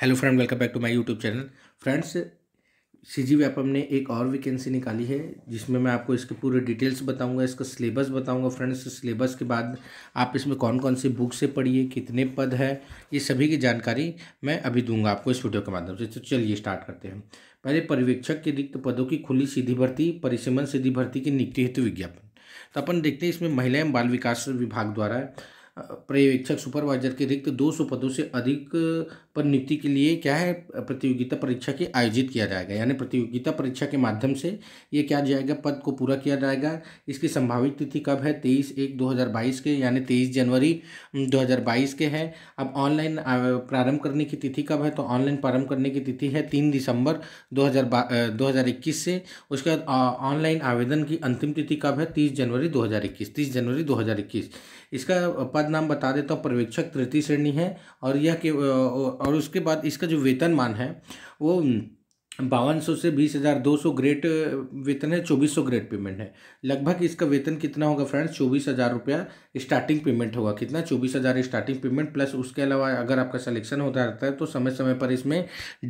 hello friend welcome back to my YouTube channel friends C G Vyapam ने एक और vacancy निकाली है जिसमें मैं आपको इसके पूरे डिटेल्स बताऊंगा इसका सिलेबस बताऊंगा फ्रेंड्स सिलेबस के बाद आप इसमें कौन कौन सी बुक से पढ़िए कितने पद है ये सभी की जानकारी मैं अभी दूंगा आपको इस वीडियो के माध्यम से तो चलिए स्टार्ट करते हैं पहले पर्यवेक्षक के रिक्त पदों की खुली सीधी भर्ती परिसीमन सीधी भर्ती की नियुक्ति हेतु विज्ञापन तो अपन देखते हैं इसमें महिला एवं बाल विकास विभाग द्वारा पर्यवेक्षक सुपरवाइजर के रिक्त 200 पदों से अधिक पर नियुक्ति के लिए क्या है प्रतियोगिता परीक्षा के आयोजित किया जाएगा यानी प्रतियोगिता परीक्षा के माध्यम से ये क्या जाएगा पद को पूरा किया जाएगा इसकी संभावित तिथि कब है तेईस एक दो हज़ार बाईस के यानी तेईस जनवरी दो हज़ार बाईस के है अब ऑनलाइन प्रारंभ करने की तिथि कब है तो ऑनलाइन प्रारंभ करने की तिथि है तीन दिसंबर दो हज़ार दो हज़ार इक्कीस से उसके बाद ऑनलाइन आवेदन की अंतिम तिथि कब है तीस जनवरी दो हज़ार इक्कीस तीस जनवरी दो हज़ार इक्कीस इसका पद बाद नाम बता देता हूँ पर्यवेक्षक तृतीय श्रेणी है और यह के और उसके बाद इसका जो वेतनमान है वो बावन सौ से बीस हज़ार दो सौ ग्रेड वेतन है चौबीस सौ ग्रेड पेमेंट है लगभग इसका वेतन कितना होगा फ्रेंड्स चौबीस हज़ार रुपया स्टार्टिंग पेमेंट होगा कितना चौबीस हज़ार स्टार्टिंग पेमेंट प्लस उसके अलावा अगर आपका सिलेक्शन होता रहता है तो समय समय पर इसमें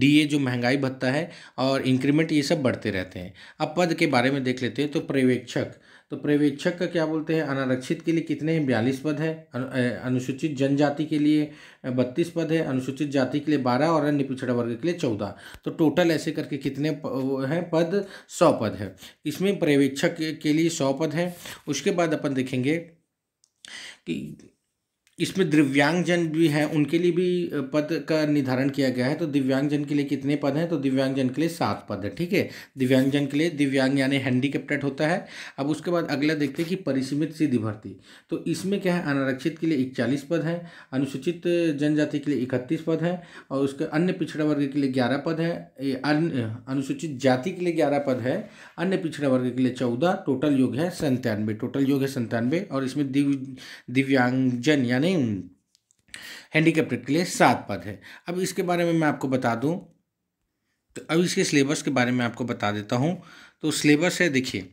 डीए जो महंगाई भत्ता है और इंक्रीमेंट ये सब बढ़ते रहते हैं अब पद के बारे में देख लेते हैं तो पर्यवेक्षक तो पर्यवेक्षक का क्या बोलते हैं अनारक्षित के लिए कितने हैं बयालीस पद है अनुसूचित जनजाति के लिए बत्तीस पद है अनुसूचित जाति के लिए बारह और अन्य पिछड़ा वर्ग के लिए चौदह तो टोटल ऐसे करके कितने हैं पद सौ पद है इसमें पर्यवेक्षक के लिए सौ पद हैं उसके बाद अपन देखेंगे कि इसमें दिव्यांगजन भी हैं उनके लिए भी पद का निर्धारण किया गया है तो दिव्यांगजन के लिए कितने पद हैं तो दिव्यांगजन के लिए सात पद है ठीक है दिव्यांगजन के लिए दिव्यांग यानी हैंडीकेप्टेड होता है अब उसके बाद अगला देखते हैं कि परिसीमित सीधी भर्ती तो इसमें क्या है अनारक्षित के लिए इकचालीस पद हैं अनुसूचित जनजाति के लिए इकतीस पद हैं और उसके अन्य पिछड़ा वर्ग के लिए ग्यारह पद है अनुसूचित जाति के लिए ग्यारह पद है अन्य पिछड़ा वर्ग के लिए चौदह टोटल योग है संतानवे टोटल योग है संतानवे और इसमें दिव्यांगजन यानी यानी हैंडीकेप्ट के लिए सात पद है अब इसके बारे में मैं आपको बता दूं तो अब इसके सिलेबस के बारे में आपको बता देता हूं तो सिलेबस है देखिए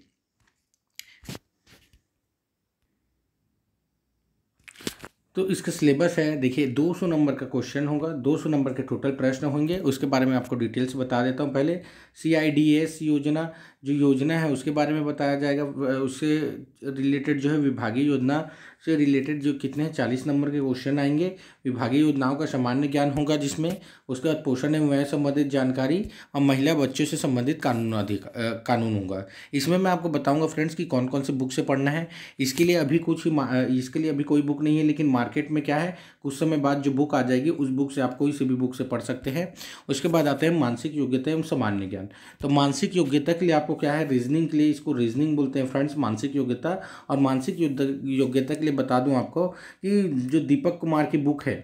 तो इसका सिलेबस है देखिए 200 नंबर का क्वेश्चन होगा 200 नंबर के टोटल प्रश्न होंगे उसके बारे में आपको डिटेल्स बता देता हूं पहले सी योजना जो योजना है उसके बारे में बताया जाएगा उससे रिलेटेड जो है विभागीय योजना से रिलेटेड जो कितने चालीस नंबर के क्वेश्चन आएंगे विभागीय योजनाओं का सामान्य ज्ञान होगा जिसमें उसके बाद पोषण एवं व्यय संबंधित जानकारी और महिला बच्चों से संबंधित कानून अधिकार कानून होगा इसमें मैं आपको बताऊंगा फ्रेंड्स कि कौन कौन से बुक से पढ़ना है इसके लिए अभी कुछ इसके लिए अभी कोई बुक नहीं है लेकिन मार्केट में क्या है कुछ समय बाद जो बुक आ जाएगी उस बुक से आप कोई से भी बुक से पढ़ सकते हैं उसके बाद आते हैं मानसिक योग्यता एवं सामान्य ज्ञान तो मानसिक योग्यता के लिए आप आपको क्या है रीजनिंग के लिए इसको रीजनिंग बोलते हैं फ्रेंड्स मानसिक योग्यता और मानसिक योग्यता के लिए बता दूं आपको कि जो दीपक कुमार की बुक है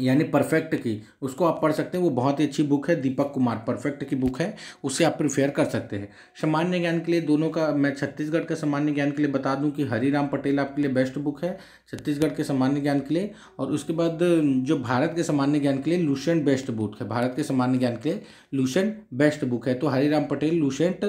यानी परफेक्ट की उसको आप पढ़ सकते हैं वो बहुत ही अच्छी बुक है दीपक कुमार परफेक्ट की बुक है उसे आप प्रिफेयर कर सकते हैं सामान्य ज्ञान के लिए दोनों का मैं छत्तीसगढ़ का सामान्य ज्ञान के लिए बता दूं कि हरिराम पटेल आपके लिए बेस्ट बुक है छत्तीसगढ़ के सामान्य ज्ञान के लिए और उसके बाद जो भारत के सामान्य ज्ञान के लिए लूशेंट बेस्ट बुक है भारत के सामान्य ज्ञान के लिए लूशेंट बेस्ट बुक है तो हरी पटेल लूशेंट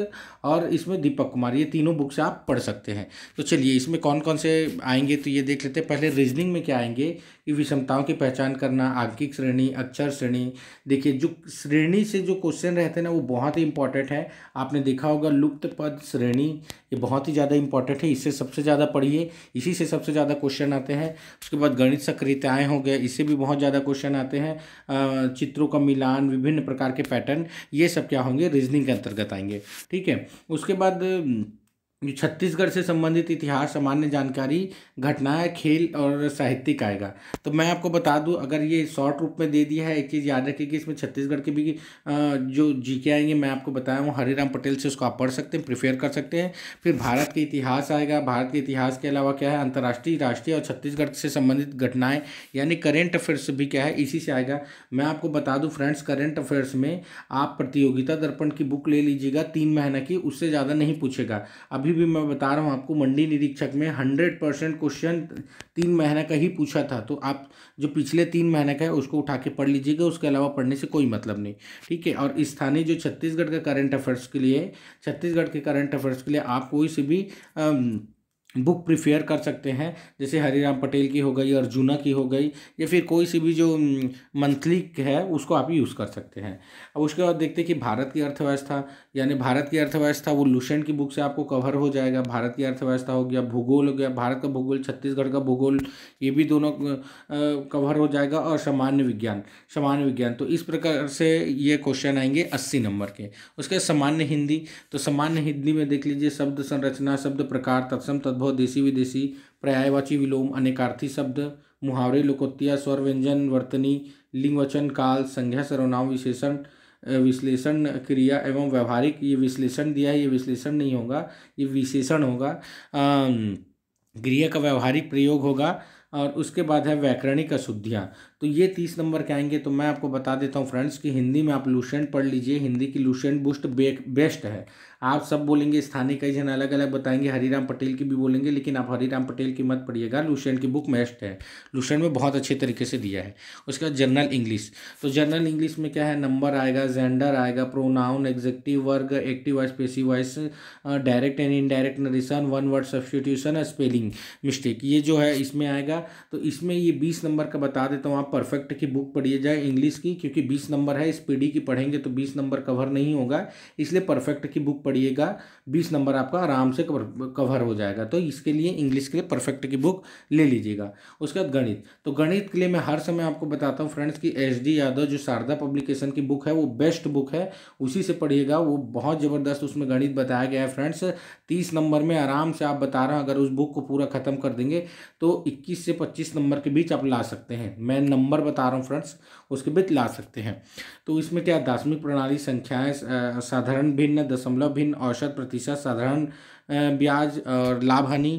और इसमें दीपक कुमार ये तीनों बुक से आप पढ़ सकते हैं तो चलिए इसमें कौन कौन से आएंगे तो ये देख लेते हैं पहले रीजनिंग में क्या आएंगे कि विषमताओं की पहचान करना करना आंकिक श्रेणी अक्षर श्रेणी देखिए जो श्रेणी से जो क्वेश्चन रहते हैं ना वो बहुत ही इंपॉर्टेंट है आपने देखा होगा लुप्त पद श्रेणी ये बहुत ही ज़्यादा इंपॉर्टेंट है इससे सबसे ज़्यादा पढ़िए इसी से सबसे ज़्यादा क्वेश्चन आते हैं उसके बाद गणित सक्रियताएँ हो गया इससे भी बहुत ज़्यादा क्वेश्चन आते हैं चित्रों का मिलान विभिन्न प्रकार के पैटर्न ये सब क्या होंगे रीजनिंग के अंतर्गत आएंगे ठीक है उसके बाद जो छत्तीसगढ़ से संबंधित इतिहास सामान्य जानकारी घटनाएं खेल और साहित्यिक आएगा तो मैं आपको बता दूं अगर ये शॉर्ट रूप में दे दिया है एक चीज़ याद रखिए कि इसमें छत्तीसगढ़ के भी जो जी के आएंगे मैं आपको बताया हूँ हरिराम पटेल से उसको आप पढ़ सकते हैं प्रिफेयर कर सकते हैं फिर भारत के इतिहास आएगा भारत के इतिहास के अलावा क्या है अंतर्राष्ट्रीय राष्ट्रीय और छत्तीसगढ़ से संबंधित घटनाएँ यानी करेंट अफेयर्स भी क्या है इसी से आएगा मैं आपको बता दूँ फ्रेंड्स करेंट अफेयर्स में आप प्रतियोगिता दर्पण की बुक ले लीजिएगा तीन महीने की उससे ज़्यादा नहीं पूछेगा अब अभी भी मैं बता रहा हूँ आपको मंडी निरीक्षक में हंड्रेड परसेंट क्वेश्चन तीन महीने का ही पूछा था तो आप जो पिछले तीन महीने का है उसको उठा के पढ़ लीजिएगा उसके अलावा पढ़ने से कोई मतलब नहीं ठीक है और स्थानीय जो छत्तीसगढ़ का करंट अफेयर्स के लिए छत्तीसगढ़ के करंट अफेयर्स के लिए आप कोई से भी आम, बुक प्रिफेयर कर सकते हैं जैसे हरीराम पटेल की हो गई अर्जुना की हो गई या फिर कोई सी भी जो मंथली है उसको आप यूज़ कर सकते हैं अब उसके बाद देखते हैं कि भारत की अर्थव्यवस्था यानी भारत की अर्थव्यवस्था वो लुसेंट की बुक से आपको कवर हो जाएगा भारत की अर्थव्यवस्था हो गया भूगोल हो गया भारत का भूगोल छत्तीसगढ़ का भूगोल ये भी दोनों कवर हो जाएगा और सामान्य विज्ञान सामान्य विज्ञान तो इस प्रकार से ये क्वेश्चन आएंगे अस्सी नंबर के उसके सामान्य हिंदी तो सामान्य हिंदी में देख लीजिए शब्द संरचना शब्द प्रकार तत्सम तद्भव देशी विदेशी पर्यायवाची विलोम अनेकार्थी शब्द मुहावरे लोकोत्तिया स्वर व्यंजन वर्तनी लिंगवचन काल संज्ञा सर्वनाम विशेषण विश्लेषण क्रिया एवं व्यवहारिक ये विश्लेषण दिया है ये विश्लेषण नहीं होगा ये विशेषण होगा क्रिया का व्यवहारिक प्रयोग होगा और उसके बाद है व्याकरणिक अशुद्धियाँ तो ये तीस नंबर के आएंगे तो मैं आपको बता देता हूँ फ्रेंड्स कि हिंदी में आप लूशेंट पढ़ लीजिए हिंदी की लूशेंट बुस्ट बेस्ट है आप सब बोलेंगे स्थानीय कई जन अलग अलग बताएंगे हरीराम पटेल की भी बोलेंगे लेकिन आप हरीराम पटेल की मत पढ़िएगा लूशेंट की बुक बेस्ट है लूशेंट में बहुत अच्छे तरीके से दिया है उसका जनरल इंग्लिश तो जनरल इंग्लिश में क्या है नंबर आएगा जेंडर आएगा pronoun adjective verb active voice passive voice direct and indirect narration one word substitution spelling mistake ये जो है इसमें आएगा तो इसमें ये बीस नंबर का बता देता हूँ आप आप परफेक्ट की बुक पढ़िए जाए इंग्लिश की क्योंकि बीस नंबर है इस पीढ़ी की पढ़ेंगे तो बीस नंबर कवर नहीं होगा इसलिए परफेक्ट की बुक पढ़िएगा बीस नंबर आपका आराम से कवर हो जाएगा तो इसके लिए इंग्लिश के लिए परफेक्ट की बुक ले लीजिएगा उसके बाद गणित तो गणित के लिए मैं हर समय आपको बताता हूँ फ्रेंड्स की एस यादव जो शारदा पब्लिकेशन की बुक है वो बेस्ट बुक है उसी से पढ़िएगा वो बहुत ज़बरदस्त उसमें गणित बताया गया है फ्रेंड्स तीस नंबर में आराम से आप बता रहे हैं अगर उस बुक को पूरा ख़त्म कर देंगे तो इक्कीस से पच्चीस नंबर के बीच आप ला सकते हैं मैन नंबर बता रहा हूँ फ्रेंड्स उसके बाद ला सकते हैं तो इसमें क्या दार्शनिक प्रणाली संख्याएं साधारण भिन्न दशमलव भिन्न औसत प्रतिशत साधारण ब्याज और लाभ हानि